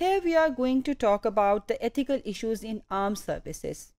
Here we are going to talk about the ethical issues in armed services.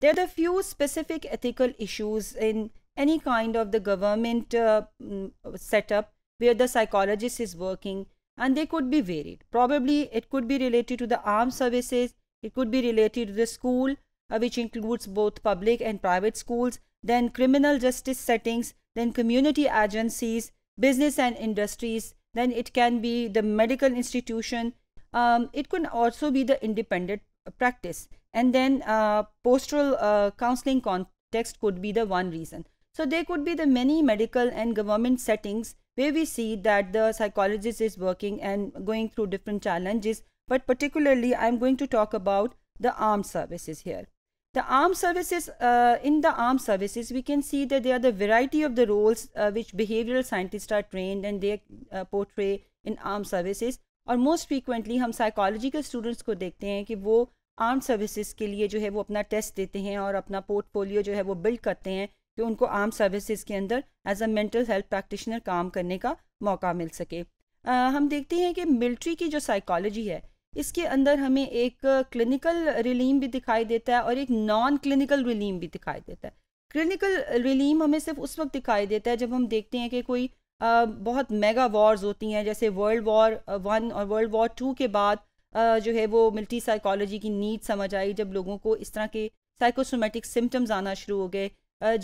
There are few specific ethical issues in any kind of the government uh, mm, setup where the psychologist is working and they could be varied. Probably it could be related to the armed services, it could be related to the school uh, which includes both public and private schools, then criminal justice settings, then community agencies, business and industries, then it can be the medical institution, um, it could also be the independent practice. And then uh, postural uh, counseling context could be the one reason. So there could be the many medical and government settings where we see that the psychologist is working and going through different challenges. But particularly, I'm going to talk about the armed services here. The armed services, uh, in the armed services, we can see that there are the variety of the roles uh, which behavioral scientists are trained and they uh, portray in armed services. और most frequently हम psychology के students को देखते हैं कि वो arm services के लिए जो है वो अपना टेस्ट देते हैं और अपना पोर्टफोलियो जो है वो बिल्ड करते हैं कि उनको आर्म सर्विसेज के अंदर as a mental health practitioner काम करने का मौका मिल सके आ, हम देखते हैं कि मिलिट्री की जो साइकोलॉजी है इसके अंदर हमें एक क्लिनिकल रिलीम भी दिखाई देता है और एक नॉन क्लिनिकल रिलीम भी दिखाई देता है क्लिनिकल रिलीम हमें सिर्फ उस वक्त दिखाई देता है जब हम देखते हैं कि कोई बहुत मेगा वॉर्स होती हैं जैसे वर्ल्ड वॉर वन और वर्ल्ड वॉर टू के बाद जो है वो मिल्टी साइकोलॉजी की नीड समझ आई जब लोगों को इस तरह के साइकोसोमेटिक सिम्टम्स आना शुरू हो गए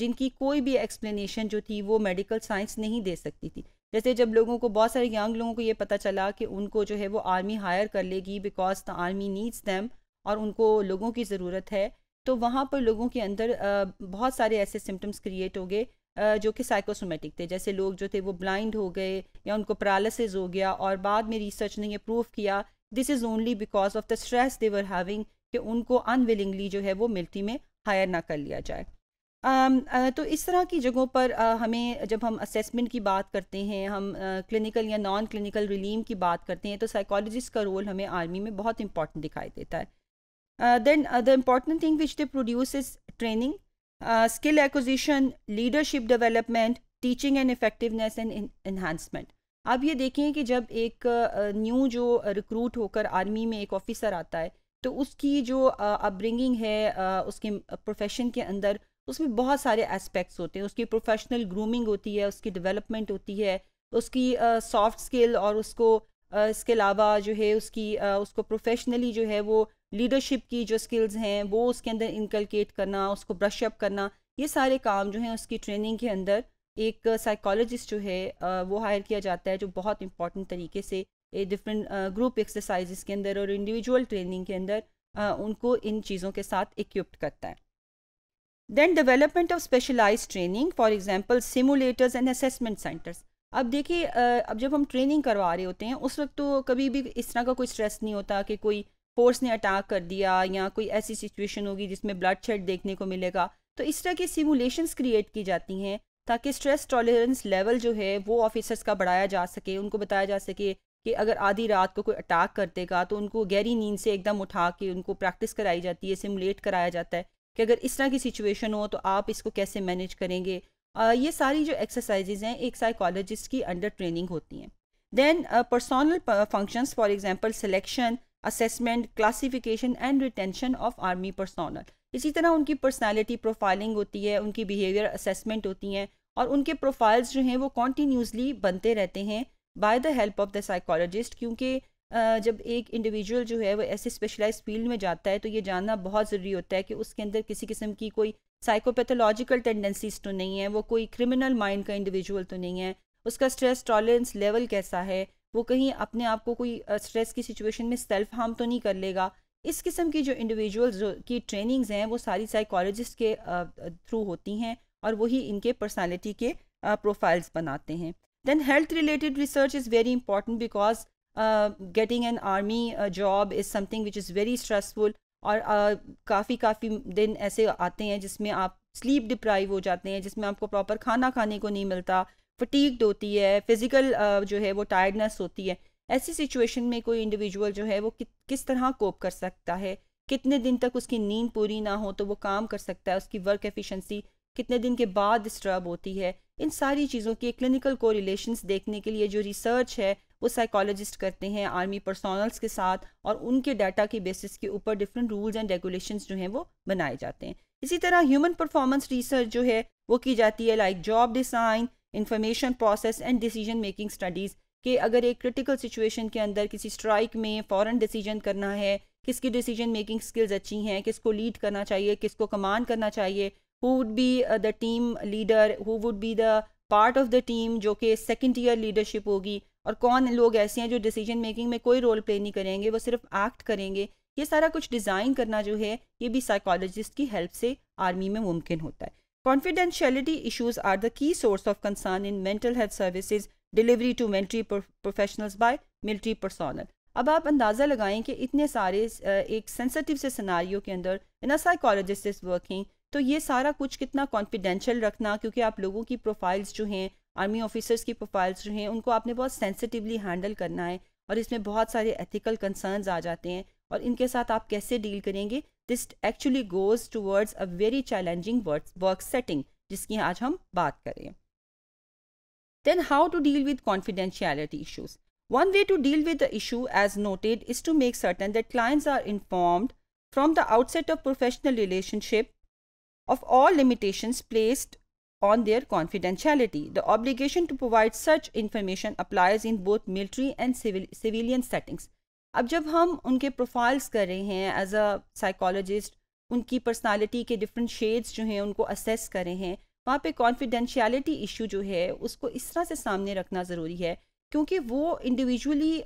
जिनकी कोई भी एक्सप्लेनेशन जो थी वो मेडिकल साइंस नहीं दे सकती थी जैसे जब लोगों को बहुत सारे यंग लोगों को ये पता चला कि उनको जो है वो आर्मी हायर कर लेगी because the army needs them और उनको लोगों की ज़रूरत है तो वहाँ पर लोगों के अंदर बहुत सारे ऐसे सिम्टम्स क्रिएट हो गए जो कि साइकोसोमेटिक थे जैसे लोग जो थे वो ब्लाइंड हो गए या उनको पैरालिसिस हो गया और बाद में रिसर्च ने ये प्रूव किया this is only because of the stress they were having कि उनको अनविलिंगली जो है वो मिल्टी में हायर ना कर लिया जाए तो इस तरह की जगहों पर हमें जब हम असेसमेंट की बात करते हैं हम क्लिनिकल या नॉन क्लिनिकल रिलीम की बात करते हैं तो साइकोलॉजिस्ट का रोल हमें आर्मी में बहुत इंपॉर्टेंट दिखाई देता है then the important thing which they produce is training skill acquisition leadership development teaching and effectiveness and enhancement आप ये देखें कि जब एक न्यू uh, जो रिक्रूट होकर आर्मी में एक ऑफिसर आता है तो उसकी जो अपब्रिंगिंग uh, है uh, उसके प्रोफेशन के अंदर उसमें बहुत सारे एस्पेक्ट्स होते हैं उसकी प्रोफेशनल ग्रूमिंग होती है उसकी डेवलपमेंट होती है उसकी सॉफ्ट स्किल और उसको इसके अलावा जो है उसकी उसको प्रोफेशनली जो है वो लीडरशिप की जो स्किल्स हैं वो उसके अंदर इनकलकेट करना उसको ब्रश अप करना ये सारे काम जो हैं उसकी ट्रेनिंग के अंदर एक साइकोलॉजिस्ट जो है वो हायर किया जाता है जो बहुत इंपॉर्टेंट तरीके से डिफरेंट ग्रुप एक्सरसाइजेस के अंदर और इंडिविजुअल ट्रेनिंग के अंदर उनको इन चीज़ों के साथ इक्विप्ड करता है then development of specialise training for example simulators and assessment centres अब देखिए अब जब हम ट्रेनिंग करवा रहे होते हैं उस वक्त तो कभी भी इस तरह का कोई स्ट्रेस नहीं होता कि कोई फोर्स ने अटैक कर दिया या कोई ऐसी सिचुएशन होगी जिसमें ब्लड शेड देखने को मिलेगा तो इस तरह की सिमुलेशंस क्रिएट की जाती हैं ताकि स्ट्रेस टॉलरेंस लेवल जो है वो ऑफिसर्स का बढ़ाया जा सके उनको बताया जा सके कि अगर आधी रात को कोई अटैक कर देगा तो उनको गहरी नींद से एकदम उठा के उनको प्रैक्टिस कराई जाती है सिमुलेट कराया जाता है कि अगर इस तरह की सिचुएशन हो तो आप इसको कैसे मैनेज करेंगे ये सारी जो एक्सरसाइजेज हैं एक साइकोलॉजिस्ट की अंडर ट्रेनिंग होती हैं then personnel functions for example selection assessment classification and retention of army personnel इसी तरह उनकी पर्सनालिटी प्रोफाइलिंग होती है उनकी बिहेवियर असेसमेंट होती हैं और उनके प्रोफाइल्स जो हैं वो कॉन्टीन्यूसली बनते रहते हैं by the help of the psychologist क्योंकि जब एक इंडिविजुअल जो है वो ऐसे स्पेशलाइज फील्ड में जाता है तो ये जानना बहुत ज़रूरी होता है कि उसके अंदर किसी किस्म की कोई साइकोपैथोलॉजिकल टेंडेंसीज तो नहीं है वो कोई क्रिमिनल माइंड का इंडिविजुअल तो नहीं है उसका स्ट्रेस टॉलरेंस लेवल कैसा है वो कहीं अपने आप को कोई स्ट्रेस की सिचुएशन में सेल्फ हार्म तो नहीं कर लेगा इस किस्म की जो इंडिविजुअल्स की ट्रेनिंग्स हैं वो सारी साइकोलॉजिस्ट के थ्रू होती हैं और वही इनके पर्सनालिटी के प्रोफाइल्स बनाते हैं then health related research is very important because getting an army job is something which is very stressful और काफ़ी काफ़ी दिन ऐसे आते हैं जिसमें आप स्लीप डिप्राइव हो जाते हैं जिसमें आपको प्रॉपर खाना खाने को नहीं मिलता फटीकड होती है फिज़िकल जो है वो टायर्डनेस होती है ऐसी सिचुएशन में कोई इंडिविजुअल जो है वो कि, किस तरह कोप कर सकता है कितने दिन तक उसकी नींद पूरी ना हो तो वो काम कर सकता है उसकी वर्क एफिशिएंसी कितने दिन के बाद डिस्टर्ब होती है इन सारी चीज़ों की क्लिनिकल कोरिलेशंस देखने के लिए जो रिसर्च है वो साइकोलॉजिस्ट करते हैं आर्मी पर्सनल्स के साथ और उनके डाटा के बेसिस के ऊपर डिफरेंट रूल्स एंड रेगुलेशन जो हैं वो बनाए जाते हैं इसी तरह ह्यूमन परफॉर्मेंस रिसर्च जो है वो की जाती है like job design information process and decision making studies कि अगर एक क्रिटिकल सिचुएशन के अंदर किसी स्ट्राइक में फ़ौरन डिसीजन करना है किसकी डिसीजन मेकिंग स्किल्स अच्छी हैं किसको लीड करना चाहिए किसको कमांड करना चाहिए who would be the team leader who would be the part of the team जो कि सेकेंड ईयर लीडरशिप होगी और कौन लोग ऐसे हैं जो डिसीजन मेकिंग में कोई रोल प्ले नहीं करेंगे वो सिर्फ एक्ट करेंगे ये सारा कुछ डिज़ाइन करना जो है ये भी साइकोलॉजिस्ट की हेल्प से आर्मी में मुमकिन होता है confidentiality issues are the key source of concern in mental health services delivery to military professional by military personnel अब आप अंदाज़ा लगाएं कि इतने सारे एक सेंसिटिव से सिनारियों के अंदर ना साइकोलॉजिस्ट इज वर्किंग तो ये सारा कुछ कितना कॉन्फिडेंशियल रखना क्योंकि आप लोगों की प्रोफाइल्स जो हैं आर्मी ऑफिसर्स की प्रोफाइल्स जो हैं उनको आपने बहुत सेंसिटिवली हैंडल करना है और इसमें बहुत सारे एथिकल कंसर्न्स आ जाते हैं और इनके साथ आप कैसे डील करेंगे this actually goes towards a very challenging work setting जिसकी आज हम बात करें then how to deal with confidentiality issues one way to deal with the issue as noted is to make certain that clients are informed from the outset of professional relationship of all limitation placed on their confidentiality. The obligation to provide such information applies in both military and civil, civilian settings. अब जब हम उनके profiles कर रहे हैं as a psychologist उनकी personality के different shades जो हैं उनको असेस कर रहे हैं वहाँ पे कॉन्फिडेंशियलिटी इशू जो है उसको इस तरह से सामने रखना ज़रूरी है क्योंकि वो इंडिविजुअली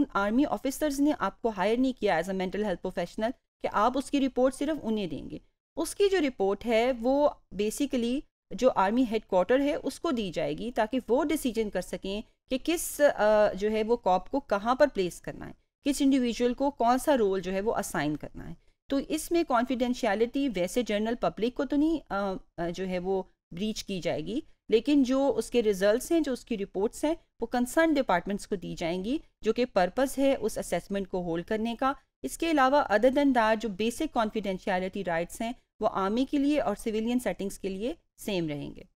उन आर्मी ऑफिसर्स ने आपको हायर नहीं किया as a mental health professional कि आप उसकी रिपोर्ट सिर्फ उन्हें देंगे उसकी जो रिपोर्ट है वो बेसिकली जो आर्मी क्वार्टर है उसको दी जाएगी ताकि वो डिसीजन कर सकें कि किस जो है वो कॉप को कहाँ पर प्लेस करना है किस इंडिविजुअल को कौन सा रोल जो है वो असाइन करना है तो इसमें कॉन्फिडेंशियलिटी वैसे जनरल पब्लिक को तो नहीं जो है वो ब्रीच की जाएगी लेकिन जो उसके रिजल्ट्स हैं जो उसकी रिपोर्ट्स हैं वो कंसर्न डिपार्टमेंट्स को दी जाएंगी जो कि पर्पस है उस असेसमेंट को होल्ड करने का इसके अलावा अदर दैन दैट जो बेसिक कॉन्फिडेंशियलिटी राइट्स हैं वो आर्मी के लिए और सिविलियन सेटिंग्स के लिए सेम रहेंगे